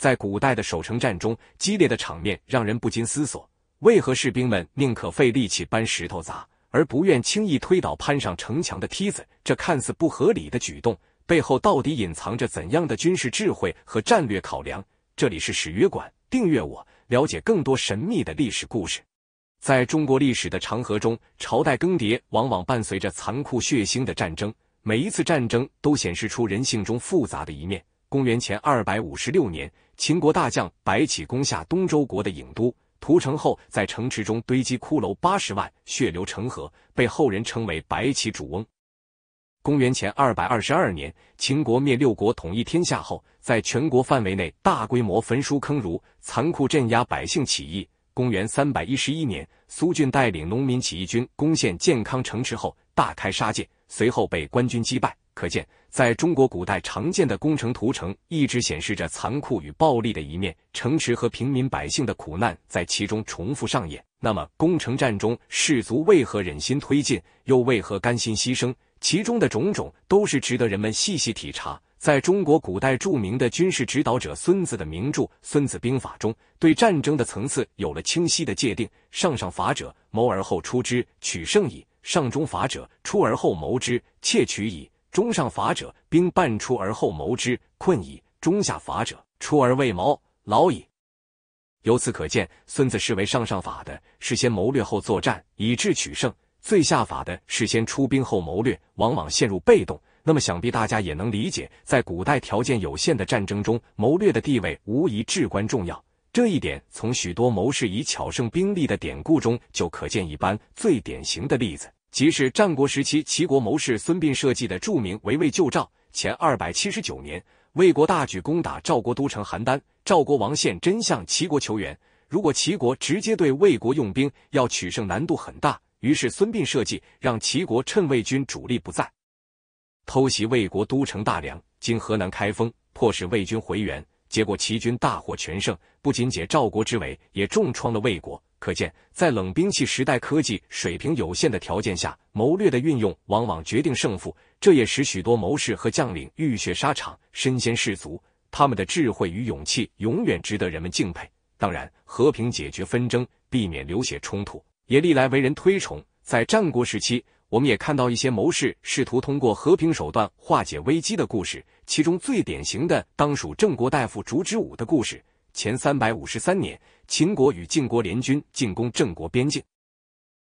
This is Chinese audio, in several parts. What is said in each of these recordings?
在古代的守城战中，激烈的场面让人不禁思索：为何士兵们宁可费力气搬石头砸，而不愿轻易推倒攀上城墙的梯子？这看似不合理的举动背后，到底隐藏着怎样的军事智慧和战略考量？这里是史约馆，订阅我，了解更多神秘的历史故事。在中国历史的长河中，朝代更迭往往伴随着残酷血腥的战争，每一次战争都显示出人性中复杂的一面。公元前2百五十六年。秦国大将白起攻下东周国的郢都，屠城后在城池中堆积骷髅八十万，血流成河，被后人称为白起主翁。公元前二百二十二年，秦国灭六国统一天下后，在全国范围内大规模焚书坑儒，残酷镇压百姓起义。公元三百一十一年，苏峻带领农民起义军攻陷建康城池后，大开杀戒，随后被官军击败。可见。在中国古代常见的工程屠城，一直显示着残酷与暴力的一面，城池和平民百姓的苦难在其中重复上演。那么，攻城战中士卒为何忍心推进，又为何甘心牺牲？其中的种种都是值得人们细细体察。在中国古代著名的军事指导者孙子的名著《孙子兵法》中，对战争的层次有了清晰的界定：上上法者，谋而后出之，取胜矣；上中法者，出而后谋之，窃取矣。中上法者，兵半出而后谋之，困矣；中下法者，出而未谋，劳矣。由此可见，孙子视为上上法的是先谋略后作战，以智取胜；最下法的是先出兵后谋略，往往陷入被动。那么，想必大家也能理解，在古代条件有限的战争中，谋略的地位无疑至关重要。这一点从许多谋士以巧胜兵力的典故中就可见一斑。最典型的例子。即是战国时期齐国谋士孙膑设计的著名围魏救赵。前二百七十九年，魏国大举攻打赵国都城邯郸，赵国王献真向齐国求援。如果齐国直接对魏国用兵，要取胜难度很大。于是孙膑设计，让齐国趁魏军主力不在，偷袭魏国都城大梁，经河南开封，迫使魏军回援。结果齐军大获全胜，不仅解赵国之围，也重创了魏国。可见，在冷兵器时代科技水平有限的条件下，谋略的运用往往决定胜负。这也使许多谋士和将领浴血沙场，身先士卒。他们的智慧与勇气，永远值得人们敬佩。当然，和平解决纷争，避免流血冲突，也历来为人推崇。在战国时期。我们也看到一些谋士试图通过和平手段化解危机的故事，其中最典型的当属郑国大夫烛之武的故事。前三百五十三年，秦国与晋国联军进攻郑国边境，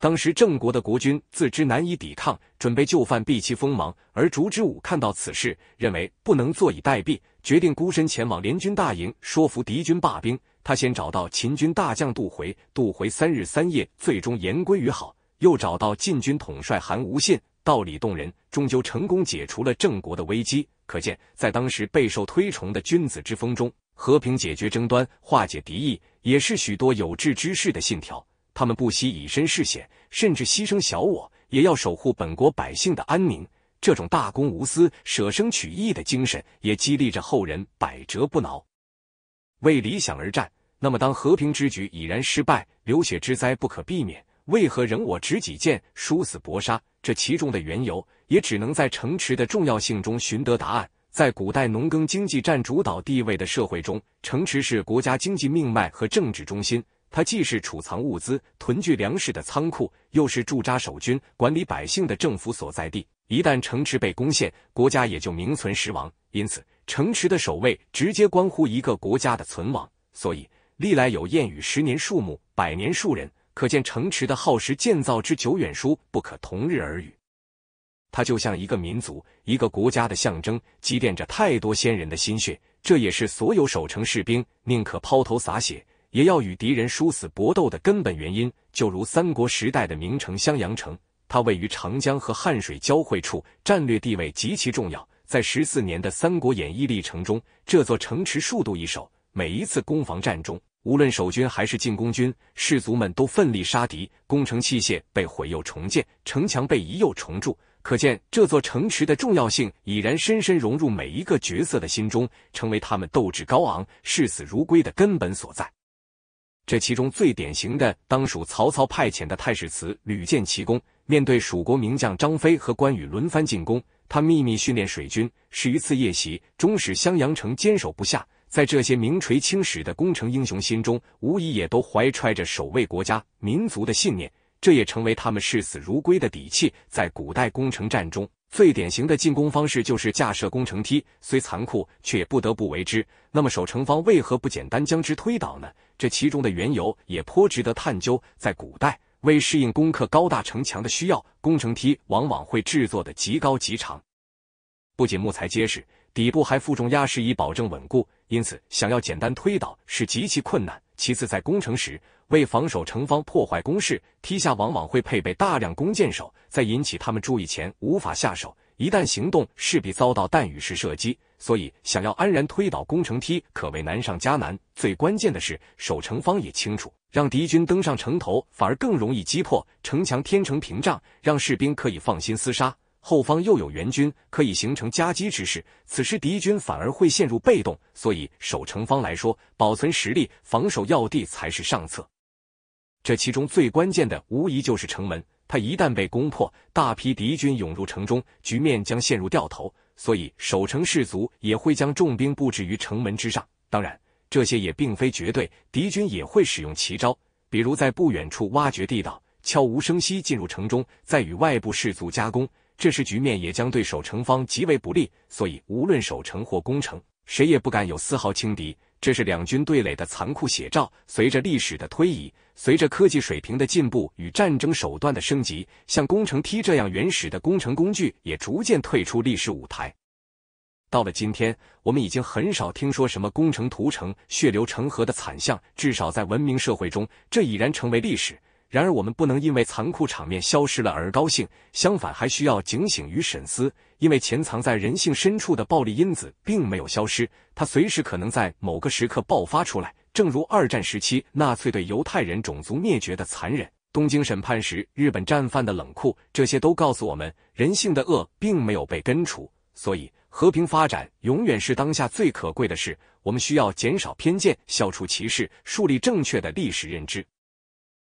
当时郑国的国君自知难以抵抗，准备就范避其锋芒。而烛之武看到此事，认为不能坐以待毙，决定孤身前往联军大营说服敌军罢兵。他先找到秦军大将杜回，杜回三日三夜，最终言归于好。又找到晋军统帅韩无信，道理动人，终究成功解除了郑国的危机。可见，在当时备受推崇的君子之风中，和平解决争端、化解敌意，也是许多有志之士的信条。他们不惜以身试险，甚至牺牲小我，也要守护本国百姓的安宁。这种大公无私、舍生取义的精神，也激励着后人百折不挠，为理想而战。那么，当和平之举已然失败，流血之灾不可避免。为何仍我执己见，殊死搏杀？这其中的缘由，也只能在城池的重要性中寻得答案。在古代农耕经济占主导地位的社会中，城池是国家经济命脉和政治中心。它既是储藏物资、囤聚粮食的仓库，又是驻扎守军、管理百姓的政府所在地。一旦城池被攻陷，国家也就名存实亡。因此，城池的守卫直接关乎一个国家的存亡。所以，历来有谚语：“十年树木，百年树人。”可见城池的耗时建造之久远，殊不可同日而语。它就像一个民族、一个国家的象征，积淀着太多先人的心血。这也是所有守城士兵宁可抛头洒血，也要与敌人殊死搏斗的根本原因。就如三国时代的名城襄阳城，它位于长江和汉水交汇处，战略地位极其重要。在十四年的《三国演义》历程中，这座城池数度易手，每一次攻防战中。无论守军还是进攻军，士卒们都奋力杀敌。攻城器械被毁又重建，城墙被移又重筑，可见这座城池的重要性已然深深融入每一个角色的心中，成为他们斗志高昂、视死如归的根本所在。这其中最典型的，当属曹操派遣的太史慈，屡建奇功。面对蜀国名将张飞和关羽轮番进攻，他秘密训练水军，十余次夜袭，终使襄阳城坚守不下。在这些名垂青史的工程英雄心中，无疑也都怀揣着守卫国家民族的信念，这也成为他们视死如归的底气。在古代工程战中，最典型的进攻方式就是架设工程梯，虽残酷却也不得不为之。那么守城方为何不简单将之推倒呢？这其中的缘由也颇值得探究。在古代，为适应攻克高大城墙的需要，工程梯往往会制作的极高极长，不仅木材结实，底部还负重压实以保证稳固。因此，想要简单推倒是极其困难。其次，在攻城时，为防守城方破坏攻势，梯下往往会配备大量弓箭手，在引起他们注意前无法下手。一旦行动，势必遭到弹雨式射击。所以，想要安然推倒攻城梯，可谓难上加难。最关键的是，守城方也清楚，让敌军登上城头，反而更容易击破城墙天成屏障，让士兵可以放心厮杀。后方又有援军，可以形成夹击之势。此时敌军反而会陷入被动，所以守城方来说，保存实力、防守要地才是上策。这其中最关键的，无疑就是城门。它一旦被攻破，大批敌军涌入城中，局面将陷入掉头。所以守城士卒也会将重兵布置于城门之上。当然，这些也并非绝对，敌军也会使用奇招，比如在不远处挖掘地道，悄无声息进入城中，再与外部士卒夹攻。这时，局面也将对守城方极为不利，所以无论守城或攻城，谁也不敢有丝毫轻敌。这是两军对垒的残酷写照。随着历史的推移，随着科技水平的进步与战争手段的升级，像攻城梯这样原始的工程工具也逐渐退出历史舞台。到了今天，我们已经很少听说什么攻城屠城、血流成河的惨象，至少在文明社会中，这已然成为历史。然而，我们不能因为残酷场面消失了而高兴，相反，还需要警醒与审思，因为潜藏在人性深处的暴力因子并没有消失，它随时可能在某个时刻爆发出来。正如二战时期纳粹对犹太人种族灭绝的残忍，东京审判时日本战犯的冷酷，这些都告诉我们，人性的恶并没有被根除。所以，和平发展永远是当下最可贵的事。我们需要减少偏见，消除歧视，树立正确的历史认知。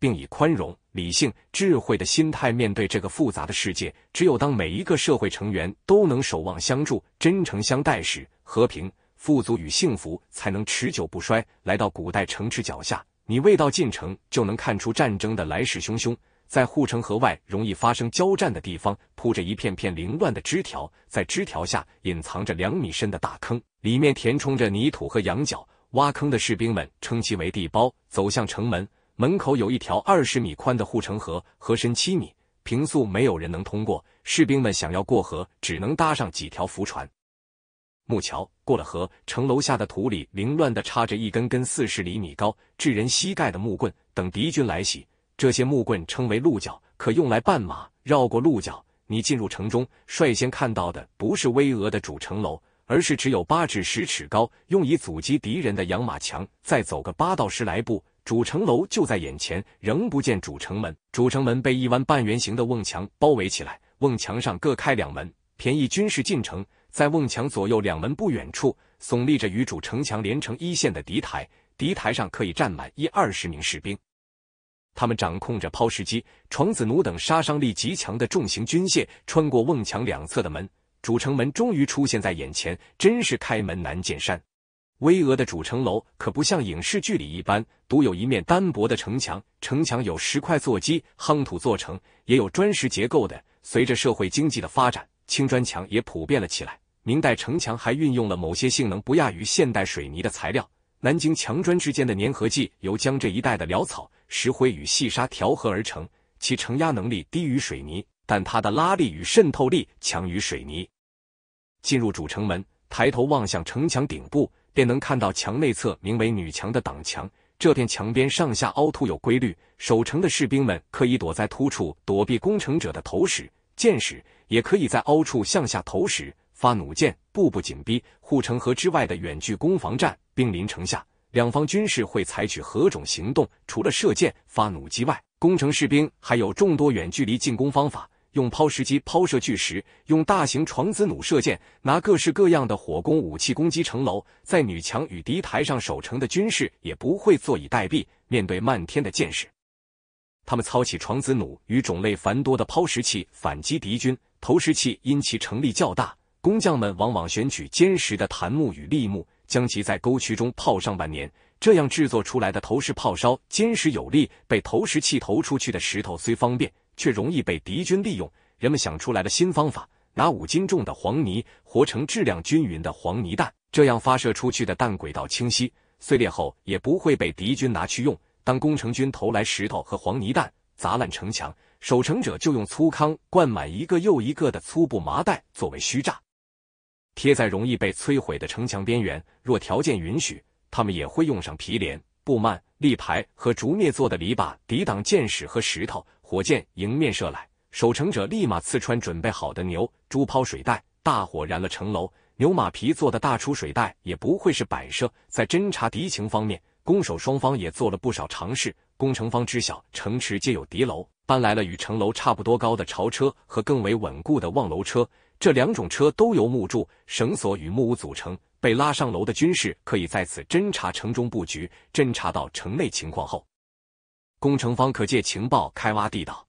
并以宽容、理性、智慧的心态面对这个复杂的世界。只有当每一个社会成员都能守望相助、真诚相待时，和平、富足与幸福才能持久不衰。来到古代城池脚下，你未到进城就能看出战争的来势汹汹。在护城河外容易发生交战的地方，铺着一片片凌乱的枝条，在枝条下隐藏着两米深的大坑，里面填充着泥土和羊角。挖坑的士兵们称其为地包。走向城门。门口有一条二十米宽的护城河，河深七米，平素没有人能通过。士兵们想要过河，只能搭上几条浮船、木桥。过了河，城楼下的土里凌乱的插着一根根四十厘米高、至人膝盖的木棍。等敌军来袭，这些木棍称为鹿角，可用来绊马。绕过鹿角，你进入城中，率先看到的不是巍峨的主城楼，而是只有八至十尺高、用以阻击敌人的羊马墙。再走个八到十来步。主城楼就在眼前，仍不见主城门。主城门被一弯半圆形的瓮墙包围起来，瓮墙上各开两门，便宜军事进城。在瓮墙左右两门不远处，耸立着与主城墙连成一线的敌台，敌台上可以站满一二十名士兵，他们掌控着抛石机、床子弩等杀伤力极强的重型军械。穿过瓮墙两侧的门，主城门终于出现在眼前，真是开门难见山。巍峨的主城楼可不像影视剧里一般，独有一面单薄的城墙。城墙有石块做基，夯土做成，也有砖石结构的。随着社会经济的发展，青砖墙也普遍了起来。明代城墙还运用了某些性能不亚于现代水泥的材料。南京墙砖之间的粘合剂由江浙一带的潦草、石灰与细沙调和而成，其承压能力低于水泥，但它的拉力与渗透力强于水泥。进入主城门，抬头望向城墙顶部。便能看到墙内侧名为女墙的挡墙，这片墙边上下凹凸有规律，守城的士兵们可以躲在凸处躲避攻城者的投石、箭矢，也可以在凹处向下投石、发弩箭，步步紧逼。护城河之外的远距攻防战，兵临城下，两方军事会采取何种行动？除了射箭、发弩机外，攻城士兵还有众多远距离进攻方法。用抛石机抛射巨石，用大型床子弩射箭，拿各式各样的火攻武器攻击城楼。在女墙与敌台上守城的军士也不会坐以待毙。面对漫天的箭矢，他们操起床子弩与种类繁多的抛石器反击敌军。投石器因其成力较大，工匠们往往选取坚实的檀木与栎木，将其在沟渠中泡上半年，这样制作出来的投石炮稍坚实有力。被投石器投出去的石头虽方便。却容易被敌军利用。人们想出来了新方法，拿五斤重的黄泥，和成质量均匀的黄泥弹，这样发射出去的弹轨道清晰，碎裂后也不会被敌军拿去用。当工程军投来石头和黄泥弹，砸烂城墙，守城者就用粗糠灌满一个又一个的粗布麻袋作为虚炸，贴在容易被摧毁的城墙边缘。若条件允许，他们也会用上皮帘、布幔、立牌和竹篾做的篱笆，抵挡箭矢和石头。火箭迎面射来，守城者立马刺穿准备好的牛、猪抛水袋，大火燃了城楼。牛马皮做的大出水袋也不会是摆设，在侦查敌情方面，攻守双方也做了不少尝试。攻城方知晓城池皆有敌楼，搬来了与城楼差不多高的朝车和更为稳固的望楼车。这两种车都由木柱、绳索与木屋组成，被拉上楼的军士可以在此侦查城中布局。侦查到城内情况后。工程方可借情报开挖地道。